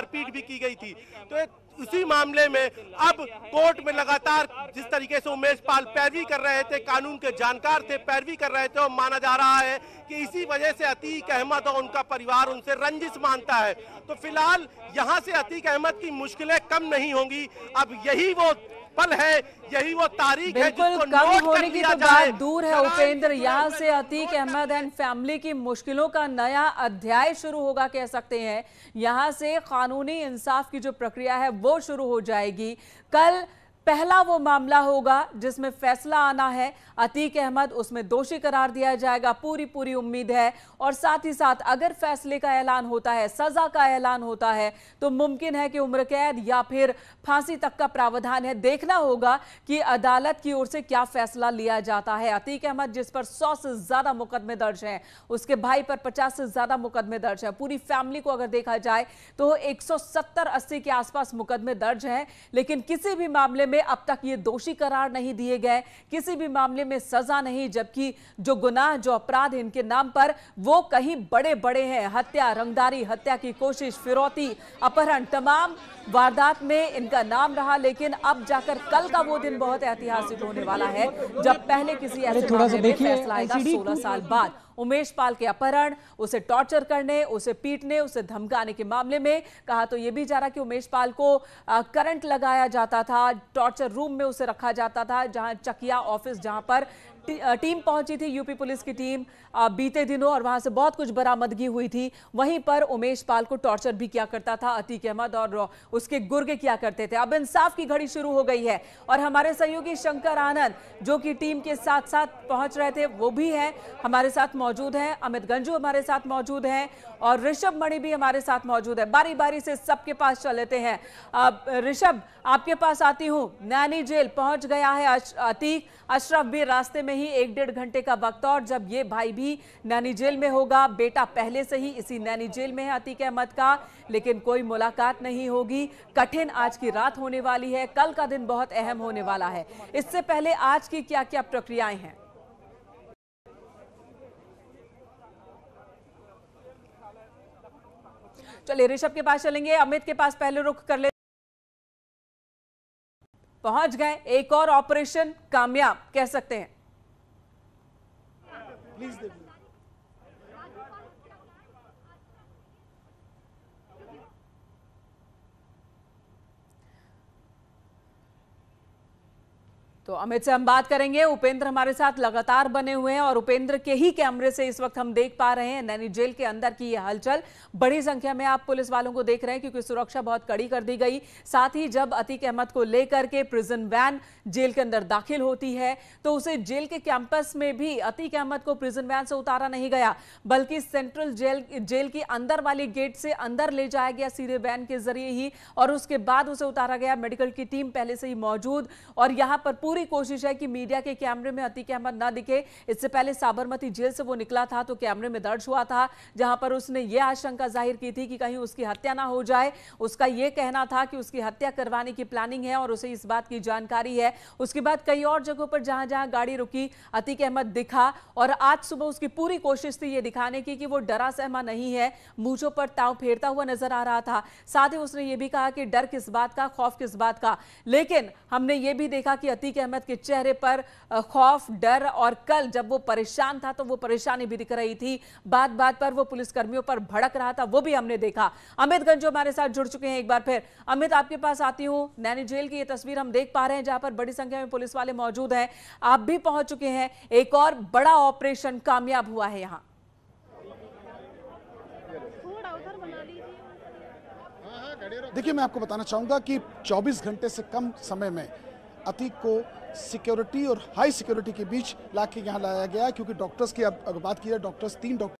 मारपीट भी की गई थी तो उसी मामले में अब कोर्ट में लगातार जिस तरीके से उमेश पाल पैरवी कर रहे थे कानून के जानकार थे पैरवी कर रहे थे और माना जा रहा है कि इसी वजह से अतीक अहमद और उनका परिवार उनसे रंजिश मानता है तो फिलहाल यहां से अतीक अहमद की मुश्किलें कम नहीं होंगी अब यही वो पल है यही वो तारीख है जिसको कम होने की तो बात दूर है उपेंद्र यहाँ से अतीक अहमद एंड फैमिली की मुश्किलों का नया अध्याय शुरू होगा कह सकते हैं यहाँ से कानूनी इंसाफ की जो प्रक्रिया है वो शुरू हो जाएगी कल पहला वो मामला होगा जिसमें फैसला आना है अतीक अहमद उसमें दोषी करार दिया जाएगा पूरी पूरी उम्मीद है और साथ ही साथ अगर फैसले का ऐलान होता है सजा का ऐलान होता है तो मुमकिन है कि उम्र कैद या फिर फांसी तक का प्रावधान है देखना होगा कि अदालत की ओर से क्या फैसला लिया जाता है अतीक अहमद जिस पर सौ से ज्यादा मुकदमे दर्ज हैं उसके भाई पर पचास से ज्यादा मुकदमे दर्ज है पूरी फैमिली को अगर देखा जाए तो एक सौ के आसपास मुकदमे दर्ज हैं लेकिन किसी भी मामले में अब तक ये दोषी करार नहीं दिए गए किसी भी मामले में सजा नहीं जबकि जो गुनाह जो अपराध इनके नाम पर वो कहीं बड़े बड़े हैं हत्या रंगदारी हत्या की कोशिश फिरौती अपहरण तमाम वारदात में इनका नाम रहा लेकिन अब जाकर कल का वो दिन बहुत ऐतिहासिक होने वाला है जब पहले किसी ऐसे मामले में फैसला आएगा सोलह साल बाद उमेश पाल के अपहरण उसे टॉर्चर करने उसे पीटने उसे धमकाने के मामले में कहा तो यह भी जा रहा कि उमेश पाल को करंट लगाया जाता था टॉर्चर रूम में उसे रखा जाता था जहां चकिया ऑफिस जहां पर टीम पहुंची थी यूपी पुलिस की टीम बीते दिनों और वहां से बहुत कुछ बरामदगी हुई थी वहीं पर उमेश पाल को टॉर्चर भी किया करता था अतीक अहमद और उसके गुर्गे किया करते थे अब इंसाफ की घड़ी शुरू हो गई है और हमारे सहयोगी शंकर आनंद जो कि टीम के साथ साथ पहुंच रहे थे वो भी है हमारे साथ मौजूद है अमित गंजू हमारे साथ मौजूद है और ऋषभ मणि भी हमारे साथ मौजूद है बारी बारी से सबके पास चल लेते हैं ऋषभ आपके पास आती हूँ नैनी जेल पहुंच गया है अतीक अशरफ भी रास्ते में में ही एक डेढ़ घंटे का वक्त और जब ये भाई भी नैनी जेल में होगा बेटा पहले से ही इसी नैनी जेल में है अतीक अहमद का लेकिन कोई मुलाकात नहीं होगी कठिन आज की रात होने वाली है कल का दिन बहुत अहम होने वाला है इससे पहले आज की क्या क्या प्रक्रियाएं हैं चलिए ऋषभ के पास चलेंगे अमित के पास पहले रुख कर ले पहुंच गए एक और ऑपरेशन कामयाब कह सकते हैं Please, David. तो अमित से हम बात करेंगे उपेंद्र हमारे साथ लगातार बने हुए हैं और उपेंद्र के ही कैमरे से इस वक्त हम देख पा रहे हैं नैनी जेल के अंदर की यह हलचल बड़ी संख्या में आप पुलिस वालों को देख रहे हैं क्योंकि सुरक्षा बहुत कड़ी कर दी गई साथ ही जब अतीक अहमद को लेकर के प्रिजन वैन जेल के अंदर दाखिल होती है तो उसे जेल के कैंपस में भी अतीक अहमद को प्रिजन वैन से उतारा नहीं गया बल्कि सेंट्रल जेल जेल की अंदर वाली गेट से अंदर ले जाया गया सीधे वैन के जरिए ही और उसके बाद उसे उतारा गया मेडिकल की टीम पहले से ही मौजूद और यहां पर पूरी पूरी कोशिश है कि मीडिया के कैमरे में अतीक अहमद ना दिखे इससे पहले साबरमती जेल से वो निकला था तो कैमरे में दर्ज हुआ था जहां पर उसने ये आशंका जाहिर की थी कि कहीं उसकी हत्या ना हो जाए उसका ये कहना था कि उसकी हत्या करवाने की प्लानिंग है और उसे इस बात की जानकारी है उसके बाद कई और जगहों पर जहां जहां गाड़ी रुकी अतीक अहमद दिखा और आज सुबह उसकी पूरी कोशिश थी ये दिखाने की कि वो डरा सहमा नहीं है मूछों पर ताव फेरता हुआ नजर आ रहा था साथ ही उसने ये भी कहा कि डर किस बात का खौफ किस बात का लेकिन हमने ये भी देखा कि अतीक अहमद अहमद के चेहरे पर खौफ डर और कल जब वो परेशान था तो वो परेशानी भी दिख रही थी बात बात पर वो पुलिसकर्मियों पर भड़क रहा था वो भी हमने देखा अमित गंजो हमारे साथ जुड़ चुके हैं एक बार फिर अमित आपके पास आती हूँ नैनी जेल की ये तस्वीर हम देख पा रहे हैं जहां पर बड़ी संख्या में पुलिस वाले मौजूद हैं आप भी पहुंच चुके हैं एक और बड़ा ऑपरेशन कामयाब हुआ है यहाँ देखिए मैं आपको बताना चाहूंगा कि 24 घंटे से कम समय में अतीक को सिक्योरिटी और हाई सिक्योरिटी के बीच ला के यहाँ लाया गया क्योंकि डॉक्टर्स की अब अगर बात की जाए डॉक्टर्स तीन डॉक्टर